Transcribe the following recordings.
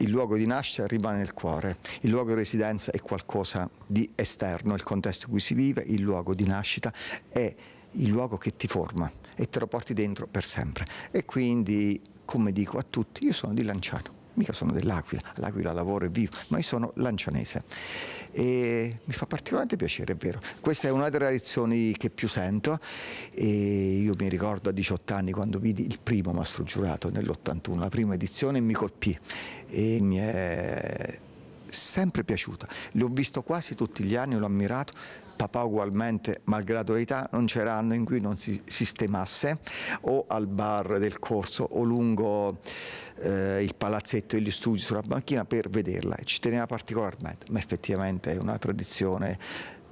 il luogo di nascita rimane nel cuore, il luogo di residenza è qualcosa di esterno, il contesto in cui si vive, il luogo di nascita è il luogo che ti forma e te lo porti dentro per sempre. E quindi, come dico a tutti, io sono di Lanciano mica sono dell'Aquila, l'Aquila lavoro e vivo, ma io sono lancianese. E mi fa particolarmente piacere, è vero. Questa è una delle lezioni che più sento e io mi ricordo a 18 anni quando vidi il primo Mastro Giurato nell'81, la prima edizione, mi colpì e mi è sempre piaciuta, l'ho visto quasi tutti gli anni, l'ho ammirato, papà ugualmente, malgrado l'età, non c'era anno in cui non si sistemasse o al bar del corso o lungo eh, il palazzetto e gli studi sulla banchina per vederla e ci teneva particolarmente, ma effettivamente è una tradizione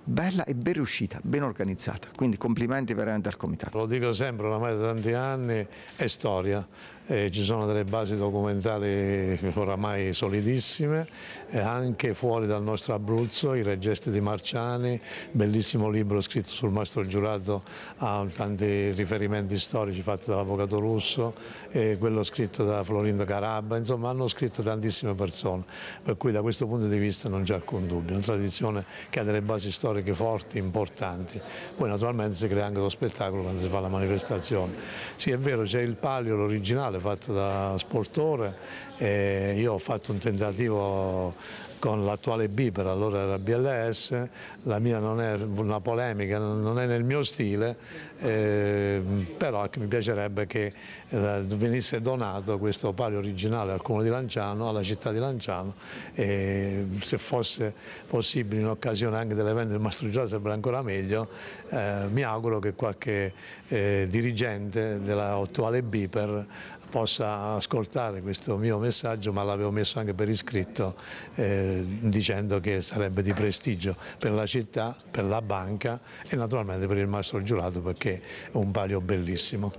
bella e ben riuscita, ben organizzata, quindi complimenti veramente al comitato. Lo dico sempre, ormai da tanti anni, è storia eh, ci sono delle basi documentali oramai solidissime, eh, anche fuori dal nostro Abruzzo, i registi di Marciani, bellissimo libro scritto sul mastro giurato, ha tanti riferimenti storici fatti dall'avvocato russo, eh, quello scritto da Florindo Carabba, insomma hanno scritto tantissime persone, per cui da questo punto di vista non c'è alcun dubbio, è una tradizione che ha delle basi storiche forti, importanti, poi naturalmente si crea anche lo spettacolo quando si fa la manifestazione. Sì è vero, c'è il palio, l'originale, fatta da Sportore, e io ho fatto un tentativo con l'attuale Biber, allora era BLS, la mia non è una polemica, non è nel mio stile, eh, però mi piacerebbe che eh, venisse donato questo palio originale al Comune di Lanciano, alla città di Lanciano e se fosse possibile in occasione anche dell'evento del Mastro Giorgio sarebbe ancora meglio, eh, mi auguro che qualche eh, dirigente dell'attuale Biper possa ascoltare questo mio messaggio, ma l'avevo messo anche per iscritto. Eh, eh, dicendo che sarebbe di prestigio per la città, per la banca e naturalmente per il maestro giurato perché è un palio bellissimo.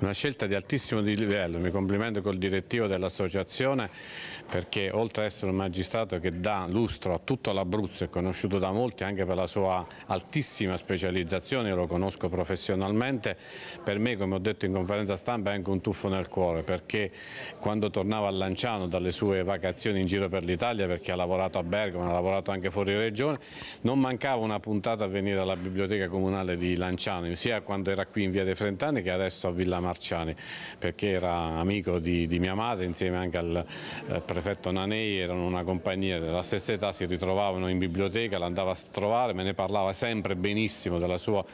Una scelta di altissimo livello, mi complimento col direttivo dell'associazione perché oltre ad essere un magistrato che dà lustro a tutto l'Abruzzo, è conosciuto da molti anche per la sua altissima specializzazione, io lo conosco professionalmente, per me come ho detto in conferenza stampa è anche un tuffo nel cuore perché quando tornava a Lanciano dalle sue vacazioni in giro per l'Italia perché ha lavorato lavorato a Bergamo, hanno lavorato anche fuori regione, non mancava una puntata a venire alla biblioteca comunale di Lanciano, sia quando era qui in via dei Frentani che adesso a Villa Marciani, perché era amico di, di mia madre insieme anche al eh, prefetto Nanei, erano una compagnia della stessa età, si ritrovavano in biblioteca, l'andava a trovare, me ne parlava sempre benissimo della sua,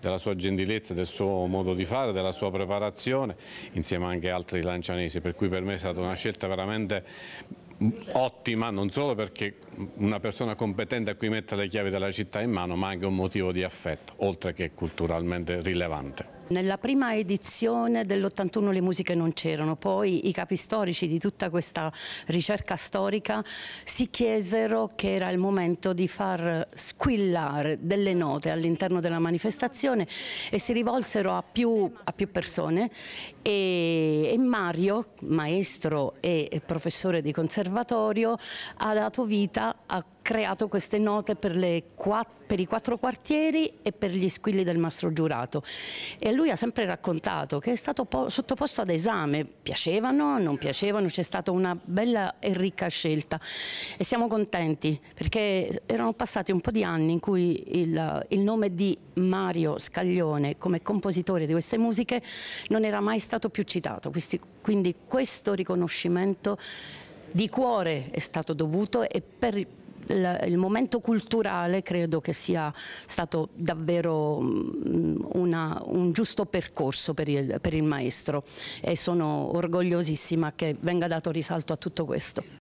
della sua gentilezza, del suo modo di fare, della sua preparazione, insieme anche ad altri lancianesi, per cui per me è stata una scelta veramente ottima non solo perché una persona competente a cui mette le chiavi della città in mano ma anche un motivo di affetto oltre che culturalmente rilevante. Nella prima edizione dell'81 le musiche non c'erano, poi i capi storici di tutta questa ricerca storica si chiesero che era il momento di far squillare delle note all'interno della manifestazione e si rivolsero a più, a più persone e, e, Mario, maestro e professore di conservatorio, ha dato vita a creato queste note per, le, per, i quattro quartieri e per gli squilli del mastro giurato e lui ha sempre raccontato che è stato sottoposto ad esame, piacevano, non piacevano, c'è stata una bella e ricca scelta e siamo contenti perché erano passati un po' di anni in cui il, il nome di Mario Scaglione come compositore di queste musiche non era mai stato più citato, quindi questo riconoscimento di cuore è stato dovuto e per, il, il momento culturale credo che sia stato davvero mm, una, un giusto percorso per il, per il maestro e sono orgogliosissima che venga dato risalto a tutto questo.